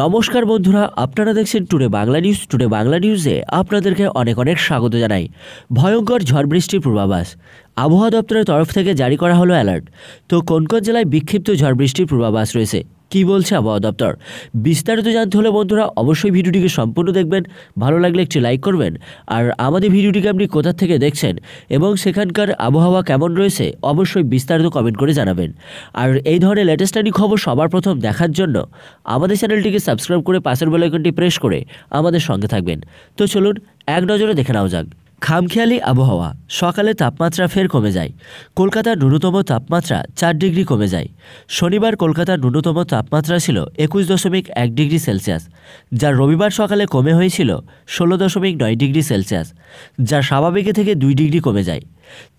নমস্কার বন্ধুরা আপনারা দেখছেন today Bangla news today Bangla নিউজে আপনাদেরকে অনেক অনেক স্বাগত জানাই ভয়ঙ্কর ঝড় বৃষ্টির পূর্বাভাস আবহাওয়া দপ্তরের তরফ থেকে জারি করা হলো অ্যালার্ট তো কোন কোন জেলায় বিক্ষিপ্ত ঝড় বৃষ্টির পূর্বাভাস রয়েছে কি বলছে আবহাওয়া দপ্তর বিস্তারিত জানতে হলে বন্ধুরা অবশ্যই ভিডিওটিকে সম্পূর্ণ দেখবেন ভালো লাগলে একটি লাইক করবেন আর আমাদের ভিডিওটিকে আপনি কোথা থেকে দেখছেন এবং সেখানকার আবহাওয়া কেমন রয়েছে অবশ্যই বিস্তারিত কমেন্ট করে জানাবেন আর এই ধরনের লেটেস্ট আনি খবর সবার প্রথম দেখার জন্য আমাদের চ্যানেলটিকে সাবস্ক্রাইব করে পাশের বেলাইকনটি প্রেস করে আমাদের সঙ্গে থাকবেন তো চলুন এক নজরে দেখে নেওয়া যাক খামখেয়ালি আবহাওয়া সকালে তাপমাত্রা ফের কমে যায় কলকাতার ন্যূনতম তাপমাত্রা চার ডিগ্রি কমে যায় শনিবার কলকাতার ন্যূনতম তাপমাত্রা ছিল একুশ দশমিক এক ডিগ্রি সেলসিয়াস যা রবিবার সকালে কমে হয়েছিল ষোলো দশমিক নয় ডিগ্রি সেলসিয়াস যা স্বাভাবিকে থেকে দুই ডিগ্রি কমে যায়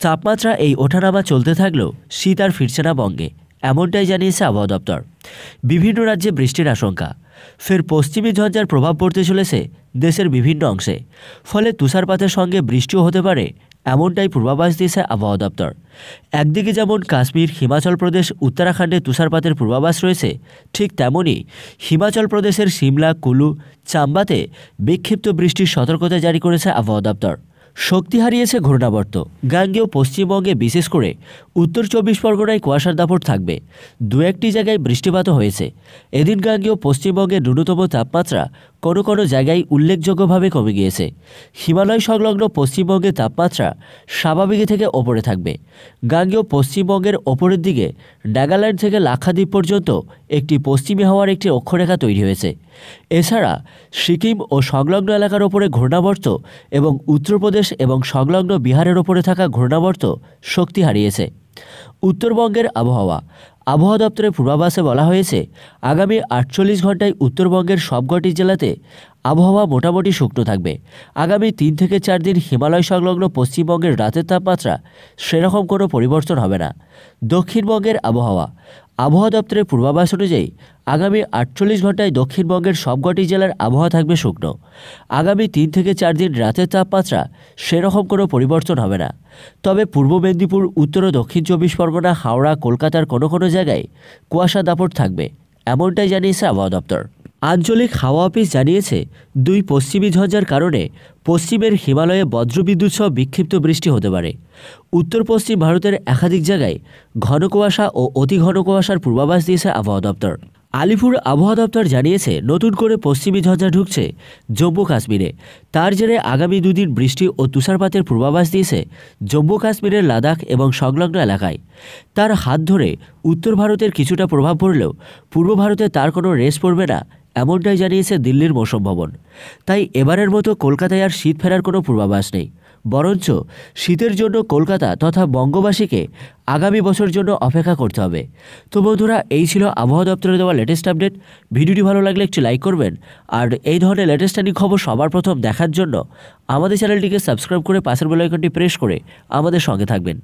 তাপমাত্রা এই ওঠানামা চলতে থাকলেও শীত আর ফিরছে না বঙ্গে এমনটাই জানিয়েছে আবহাওয়া দপ্তর বিভিন্ন রাজ্যে বৃষ্টির আশঙ্কা ফের পশ্চিমী ঝঞ্ঝার প্রভাব পড়তে চলেছে দেশের বিভিন্ন অংশে ফলে তুষারপাতের সঙ্গে বৃষ্টিও হতে পারে এমনটাই পূর্বাভাস দিয়েছে আবহাওয়া দপ্তর একদিকে যেমন কাশ্মীর হিমাচল প্রদেশ উত্তরাখণ্ডে তুষারপাতের পূর্বাভাস রয়েছে ঠিক তেমনই হিমাচল প্রদেশের সিমলা কুলু চাম্বাতে বিক্ষিপ্ত বৃষ্টির সতর্কতা জারি করেছে আবহাওয়া দপ্তর শক্তি হারিয়েছে ঘূর্ণাবর্ত গাঙ্গেয় পশ্চিমবঙ্গে বিশেষ করে উত্তর চব্বিশ পরগনায় কুয়াশার দাপট থাকবে দু একটি জায়গায় বৃষ্টিপাতও হয়েছে এদিন গাঙ্গেয় পশ্চিমবঙ্গের ন্যূনতম তাপমাত্রা কোনো কোনো জায়গায় উল্লেখযোগ্যভাবে কমে গিয়েছে হিমালয় সংলগ্ন পশ্চিমবঙ্গের তাপমাত্রা স্বাভাবিক থেকে ওপরে থাকবে গাঙ্গেয় পশ্চিমবঙ্গের ওপরের দিকে নাগাল্যান্ড থেকে লাক্ষাদ্বীপ পর্যন্ত একটি পশ্চিমী হওয়ার একটি অক্ষরেখা তৈরি হয়েছে এছাড়া সিকিম ও সংলগ্ন এলাকার ওপরে ঘূর্ণাবর্ত এবং উত্তরপ্রদেশ এবং সংলগ্ন বিহারের ওপরে থাকা ঘূর্ণাবর্ত শক্তি হারিয়েছে উত্তরবঙ্গের আবহাওয়া আবহাওয়া দপ্তরের পূর্বাভাসে বলা হয়েছে আগামী আটচল্লিশ ঘন্টায় উত্তরবঙ্গের সবকটি জেলাতে আবহাওয়া মোটামুটি শুকনো থাকবে আগামী তিন থেকে চার দিন হিমালয় সংলগ্ন পশ্চিমবঙ্গের রাতের তাপমাত্রা সেরকম কোনো পরিবর্তন হবে না দক্ষিণবঙ্গের আবহাওয়া আবহাওয়া দপ্তরের পূর্বাভাস অনুযায়ী আগামী আটচল্লিশ ঘন্টায় দক্ষিণবঙ্গের সবগটি জেলার আবহাওয়া থাকবে শুকনো আগামী তিন থেকে চার দিন রাতের তাপমাত্রা সেরকম কোনো পরিবর্তন হবে না তবে পূর্ব মেদিনীপুর উত্তর ও দক্ষিণ চব্বিশ পরগনা হাওড়া কলকাতার কোনো কোনো জায়গায় কুয়াশা দাপট থাকবে এমনটাই জানিয়েছে আবহাওয়া দপ্তর আঞ্চলিক হাওয়া অফিস জানিয়েছে দুই পশ্চিমী ঝঞ্ঝার কারণে পশ্চিমের হিমালয়ে বজ্রবিদ্যুৎ সহ বিক্ষিপ্ত বৃষ্টি হতে পারে উত্তর পশ্চিম ভারতের একাধিক জায়গায় ঘন কুয়াশা ও অতি ঘন কুয়াশার পূর্বাভাস দিয়েছে আবহাওয়া দপ্তর আলিপুর আবহাওয়া দপ্তর জানিয়েছে নতুন করে পশ্চিমী ঝঞ্ঝা ঢুকছে জম্মু কাশ্মীরে তার জেরে আগামী দুদিন বৃষ্টি ও তুষারপাতের পূর্বাভাস দিয়েছে জম্মু কাশ্মীরের লাদাখ এবং সংলগ্ন এলাকায় তার হাত ধরে উত্তর ভারতের কিছুটা প্রভাব পড়লেও পূর্ব ভারতে তার কোনো রেস পড়বে না এমনটাই জানিয়েছে দিল্লির মৌসুম ভবন তাই এবারের মতো কলকাতায় আর শীত ফেরার কোনো পূর্বাভাস নেই বরঞ্চ শীতের জন্য কলকাতা তথা বঙ্গবাসীকে আগামী বছর জন্য অপেক্ষা করতে হবে তো বন্ধুরা এই ছিল আবহাওয়া দপ্তরে দেওয়া লেটেস্ট আপডেট ভিডিওটি ভালো লাগলে একটু লাইক করবেন আর এই ধরনের লেটেস্ট আনি খবর সবার প্রথম দেখার জন্য আমাদের চ্যানেলটিকে সাবস্ক্রাইব করে পাশের বেলাইকনটি প্রেস করে আমাদের সঙ্গে থাকবেন